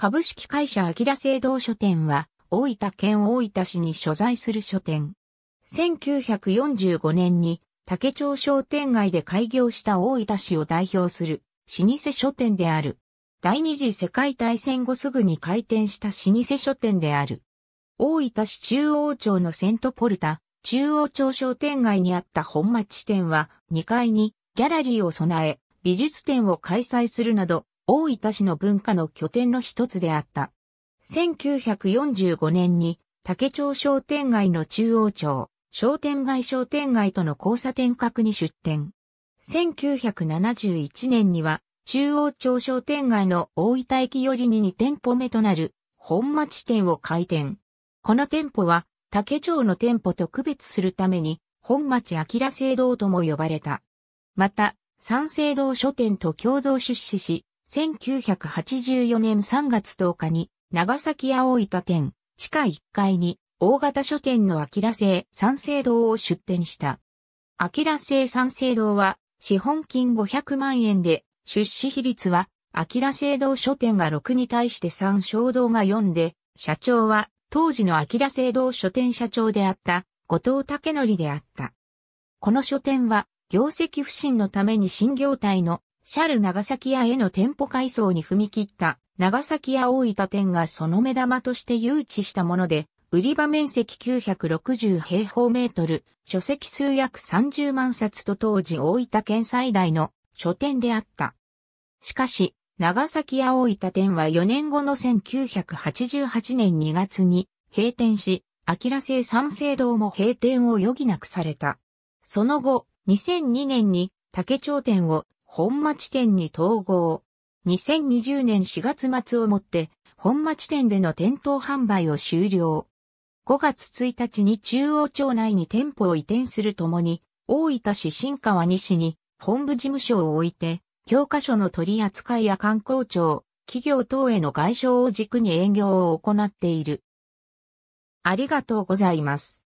株式会社明聖堂書店は、大分県大分市に所在する書店。1945年に竹町商店街で開業した大分市を代表する老舗書店である。第二次世界大戦後すぐに開店した老舗書店である。大分市中央町のセントポルタ、中央町商店街にあった本町店は2階にギャラリーを備え、美術展を開催するなど大分市の文化の拠点の一つであった。1945年に竹町商店街の中央町、商店街商店街との交差点角に出店。1971年には中央町商店街の大分駅寄りに2店舗目となる本町店を開店。この店舗は竹町の店舗と区別するために本町明聖堂とも呼ばれた。また、三省堂書店と共同出資し、1984年3月10日に長崎屋大分店地下1階に大型書店のアキラ製三省堂を出店した。アキラ製三省堂は資本金500万円で出資比率はアキラ製堂書店が6に対して3小堂が4で社長は当時のアキラ製堂書店社長であった後藤武則であった。この書店は業績不振のために新業態のシャル長崎屋への店舗改装に踏み切った長崎屋大分店がその目玉として誘致したもので、売り場面積960平方メートル、書籍数約30万冊と当時大分県最大の書店であった。しかし、長崎屋大分店は4年後の1988年2月に閉店し、明瀬三聖堂も閉店を余儀なくされた。その後、2002年に竹町店を本町店に統合。2020年4月末をもって、本町店での店頭販売を終了。5月1日に中央町内に店舗を移転するともに、大分市新川西に本部事務所を置いて、教科書の取り扱いや観光庁、企業等への外商を軸に営業を行っている。ありがとうございます。